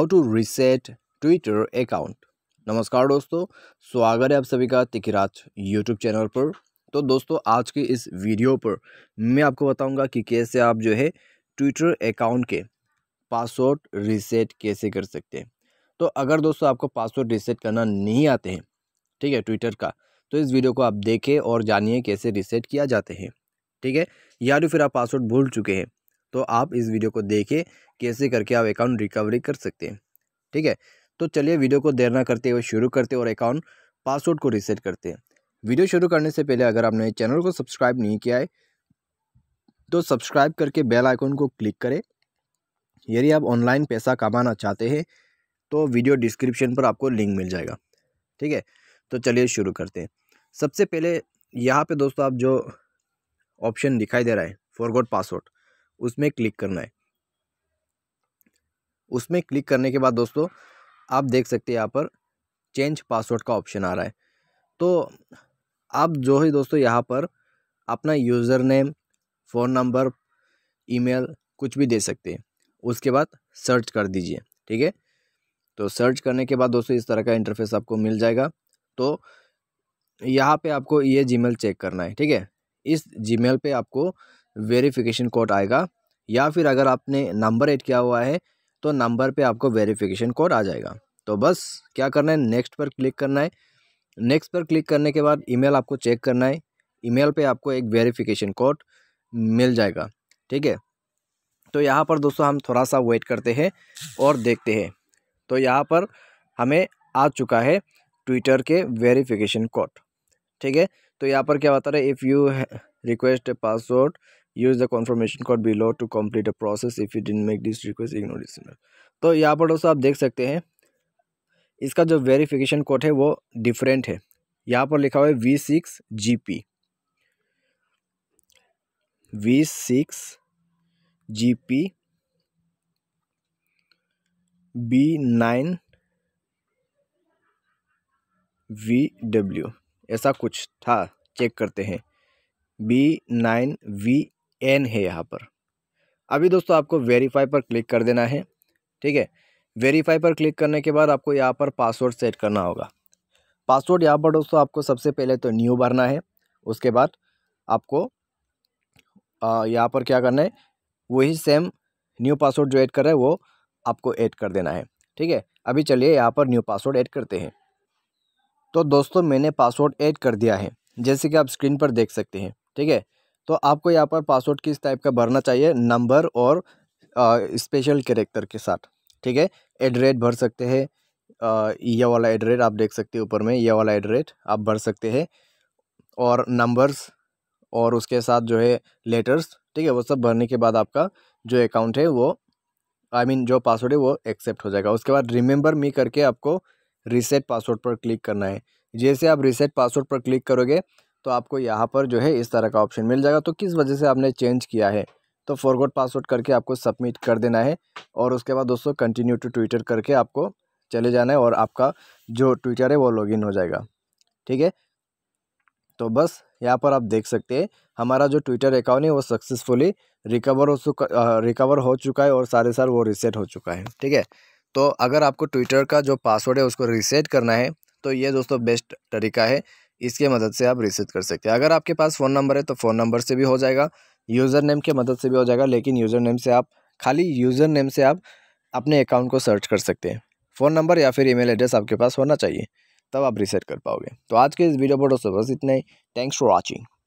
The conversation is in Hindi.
how to reset Twitter account नमस्कार दोस्तों स्वागत है आप सभी का तिखिराज यूट्यूब चैनल पर तो दोस्तों आज की इस वीडियो पर मैं आपको बताऊंगा कि कैसे आप जो है ट्विटर अकाउंट के पासवर्ड रीसेट कैसे कर सकते हैं तो अगर दोस्तों आपको पासवर्ड रीसेट करना नहीं आते हैं ठीक है ट्विटर का तो इस वीडियो को आप देखें और जानिए कैसे रीसेट किया जाते हैं ठीक है या तो फिर आप पासवर्ड भूल चुके हैं तो आप इस वीडियो को देखें कैसे करके आप अकाउंट रिकवरी कर सकते हैं ठीक है तो चलिए वीडियो को देर ना करते हुए शुरू करते और अकाउंट पासवर्ड को रीसेट करते हैं वीडियो शुरू करने से पहले अगर आपने चैनल को सब्सक्राइब नहीं किया है तो सब्सक्राइब करके बेल आइकॉन को क्लिक करें यदि आप ऑनलाइन पैसा कमाना चाहते हैं तो वीडियो डिस्क्रिप्शन पर आपको लिंक मिल जाएगा ठीक है तो चलिए शुरू करते हैं सबसे पहले यहाँ पे दोस्तों आप जो ऑप्शन दिखाई दे रहा है फॉरगोड पासवर्ड उसमें क्लिक करना है उसमें क्लिक करने के बाद दोस्तों आप देख सकते हैं यहाँ पर चेंज पासवर्ड का ऑप्शन आ रहा है तो आप जो है दोस्तों यहाँ पर अपना username phone number email कुछ भी दे सकते हैं उसके बाद सर्च कर दीजिए ठीक है तो सर्च करने के बाद दोस्तों इस तरह का इंटरफेस आपको मिल जाएगा तो यहाँ पे आपको ये जीमेल चेक करना है ठीक है इस जीमेल पे आपको वेरिफिकेशन कोड आएगा या फिर अगर आपने नंबर ऐड किया हुआ है तो नंबर पे आपको वेरिफिकेशन कोड आ जाएगा तो बस क्या करना है नेक्स्ट पर क्लिक करना है नेक्स्ट पर क्लिक करने के बाद ईमेल आपको चेक करना है ईमेल पे आपको एक वेरिफिकेशन कोड मिल जाएगा ठीक है तो यहाँ पर दोस्तों हम थोड़ा सा वेट करते हैं और देखते हैं तो यहाँ पर हमें आ चुका है ट्विटर के वेरीफिकेशन कोड ठीक है तो यहाँ पर क्या बता रहा है if you request password use the confirmation code below to complete a process if you didn't make this request ignore this तो यहाँ पर दोस्तों आप देख सकते हैं इसका जो वेरिफिकेशन कोड है वो डिफरेंट है यहाँ पर लिखा हुआ है V six G P V six G P B nine V W ऐसा कुछ था चेक करते हैं बी नाइन वी एन है यहाँ पर अभी दोस्तों आपको वेरीफाई पर क्लिक कर देना है ठीक है वेरीफाई पर क्लिक करने के बाद आपको यहाँ पर पासवर्ड सेट करना होगा पासवर्ड यहाँ पर दोस्तों आपको सबसे पहले तो न्यू भरना है उसके बाद आपको यहाँ पर क्या करना है वही सेम न्यू पासवर्ड जो ऐड कर रहा है वो आपको ऐड कर देना है ठीक है अभी चलिए यहाँ पर न्यू पासवर्ड ऐड करते हैं तो दोस्तों मैंने पासवर्ड ऐड कर दिया है जैसे कि आप स्क्रीन पर देख सकते हैं ठीक है तो आपको यहाँ पर पासवर्ड किस टाइप का भरना चाहिए नंबर और स्पेशल कैरेक्टर के साथ ठीक है एड्रेट भर सकते हैं यह वाला एड्रेट आप देख सकते हैं ऊपर में यह वाला एड्रेट आप भर सकते हैं और नंबर्स और उसके साथ जो है लेटर्स ठीक है वो सब भरने के बाद आपका जो अकाउंट है वो आई I मीन mean, जो पासवर्ड है वो एक्सेप्ट हो जाएगा उसके बाद रिमेंबर मी करके आपको रीसेट पासवर्ड पर क्लिक करना है जैसे आप रीसेट पासवर्ड पर क्लिक करोगे तो आपको यहाँ पर जो है इस तरह का ऑप्शन मिल जाएगा तो किस वजह से आपने चेंज किया है तो फॉरवर्ड पासवर्ड करके आपको सबमिट कर देना है और उसके बाद दोस्तों कंटिन्यू टू ट्विटर करके आपको चले जाना है और आपका जो ट्विटर है वो लॉगिन हो जाएगा ठीक है तो बस यहाँ पर आप देख सकते हैं हमारा जो ट्विटर अकाउंट है वो सक्सेसफुली रिकवर हो चुका रिकवर हो चुका है और सारे साल वो रिसेट हो चुका है ठीक है तो अगर आपको ट्विटर का जो पासवर्ड है उसको रिसेट करना है तो ये दोस्तों बेस्ट तरीका है इसके मदद से आप रीसेट कर सकते हैं अगर आपके पास फ़ोन नंबर है तो फ़ोन नंबर से भी हो जाएगा यूज़र नेम के मदद से भी हो जाएगा लेकिन यूज़र नेम से आप खाली यूज़र नेम से आप अपने अकाउंट को सर्च कर सकते हैं फ़ोन नंबर या फिर ईमेल एड्रेस आपके पास होना चाहिए तब आप रिसेट कर पाओगे तो आज के इस वीडियो पर दोस्तों बस इतना ही थैंक्स फॉर वॉचिंग